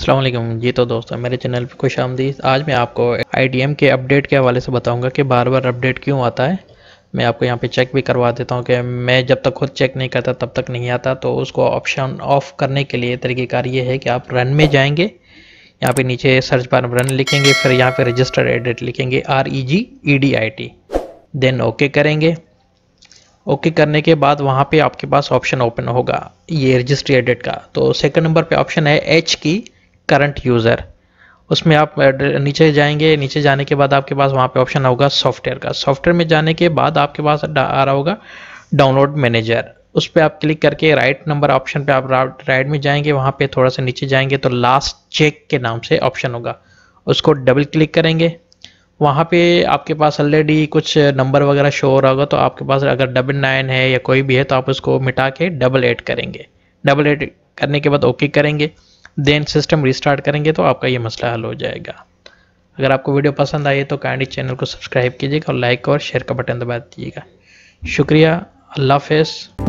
असलम जी तो दोस्तों मेरे चैनल पर खुश आमदी आज मैं आपको आई के अपडेट के हवाले से बताऊंगा कि बार बार अपडेट क्यों आता है मैं आपको यहाँ पे चेक भी करवा देता हूँ कि मैं जब तक खुद चेक नहीं करता तब तक नहीं आता तो उसको ऑप्शन ऑफ करने के लिए तरीक़ेकार ये है कि आप रन में जाएंगे यहाँ पे नीचे सर्च बार रन लिखेंगे फिर यहाँ पर रजिस्टर एडिट लिखेंगे R E G E D I T then okay करेंगे ओके करने के बाद वहाँ पे आपके पास ऑप्शन ओपन होगा ये रजिस्ट्री एडिट का तो सेकंड नंबर पे ऑप्शन है एच की करंट यूज़र उसमें आप नीचे जाएंगे नीचे जाने के बाद आपके पास वहाँ पे ऑप्शन होगा सॉफ्टवेयर का सॉफ्टवेयर में जाने के बाद आपके पास आ रहा होगा डाउनलोड मैनेजर उस पर आप क्लिक करके राइट नंबर ऑप्शन पे आप राइट में जाएंगे वहाँ पे थोड़ा सा नीचे जाएंगे तो लास्ट चेक के नाम से ऑप्शन होगा उसको डबल क्लिक करेंगे वहाँ पे आपके पास ऑलरेडी कुछ नंबर वगैरह शो हो रहा होगा तो आपके पास अगर डबल नाइन है या कोई भी है तो आप उसको मिटा के डबल एड करेंगे डबल एड करने के बाद ओके करेंगे देन सिस्टम रिस्टार्ट करेंगे तो आपका ये मसला हल हो जाएगा अगर आपको वीडियो पसंद आई तो काइंडली चैनल को सब्सक्राइब कीजिएगा और लाइक और शेयर का बटन दबा दीजिएगा शुक्रिया अल्लाह हाफ